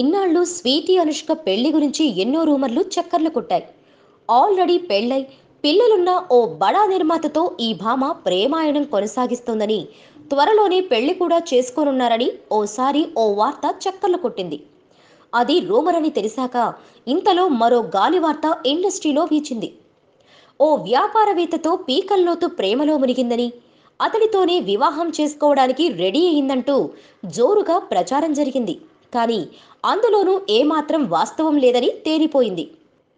ఇన్నాళ్ళు స్వీతి అనుష్క పెళ్లి గురించి ఎన్నో రూమర్లు చక్కర్లు కొట్టాయి ఆల్రెడీ పెళ్ళై పిల్లలున్న ఓ బడా నిర్మాతతో ఈ భామ ప్రేమాయణం కొనసాగిస్తోందని త్వరలోనే పెళ్లి కూడా చేసుకోనున్నారని ఓసారి ఓ వార్త చక్కర్లు కొట్టింది అది రూమర్ అని తెలిసాక ఇంతలో మరో గాలి వార్త ఇండస్ట్రీలో వీచింది ఓ వ్యాపారవేత్తతో పీకల్లోతు ప్రేమలో మునిగిందని అతడితోనే వివాహం చేసుకోవడానికి రెడీ అయిందంటూ జోరుగా ప్రచారం జరిగింది కానీ అందులోనూ ఏమాత్రం వాస్తవం లేదని తేలిపోయింది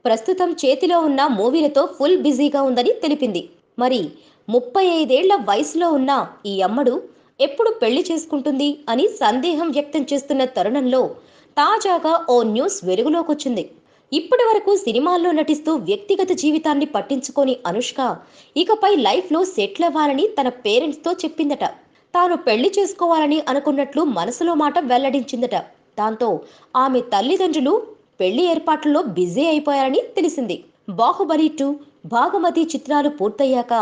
ప్రస్తుతం చేతిలో ఉన్న మూవీలతో ఫుల్ బిజీగా ఉందని తెలిపింది మరి ముప్పై ఐదేళ్ల వయసులో ఉన్న ఈ అమ్మడు ఎప్పుడు పెళ్లి చేసుకుంటుంది అని సందేహం వ్యక్తం చేస్తున్న తరుణంలో తాజాగా ఓ న్యూస్ వెలుగులోకొచ్చింది ఇప్పటి వరకు సినిమాల్లో నటిస్తూ వ్యక్తిగత జీవితాన్ని పట్టించుకొని అనుష్క ఇకపై లైఫ్లో సెటిల్ అవ్వాలని తన పేరెంట్స్తో చెప్పిందట తాను పెళ్లి చేసుకోవాలని అనుకున్నట్లు మనసులో మాట వెల్లడించిందట దాంతో ఆమె తల్లిదండ్రులు పెళ్లి ఏర్పాట్లలో బిజీ అయిపోయారని తెలిసింది బాహుబలి టూ భాగమతి చిత్రాలు పూర్తయ్యాక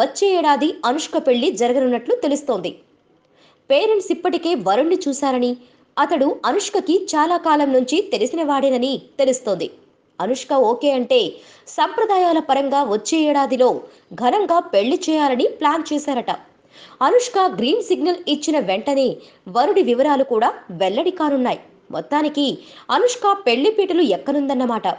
వచ్చే ఏడాది అనుష్క పెళ్లి జరగనున్నట్లు తెలుస్తోంది పేరెంట్స్ ఇప్పటికే వరుణ్ణి చూశారని అతడు అనుష్కకి చాలా కాలం నుంచి తెలిసిన వాడేనని తెలుస్తోంది అనుష్క ఓకే అంటే సంప్రదాయాల పరంగా వచ్చే ఏడాదిలో ఘనంగా పెళ్లి చేయాలని ప్లాన్ చేశారట అనుష్క గ్రీన్ సిగ్నల్ ఇచ్చిన వెంటనే వరుడి వివరాలు కూడా వెల్లడి కానున్నాయి మొత్తానికి అనుష్క పెళ్లి పీటలు ఎక్కనుందన్నమాట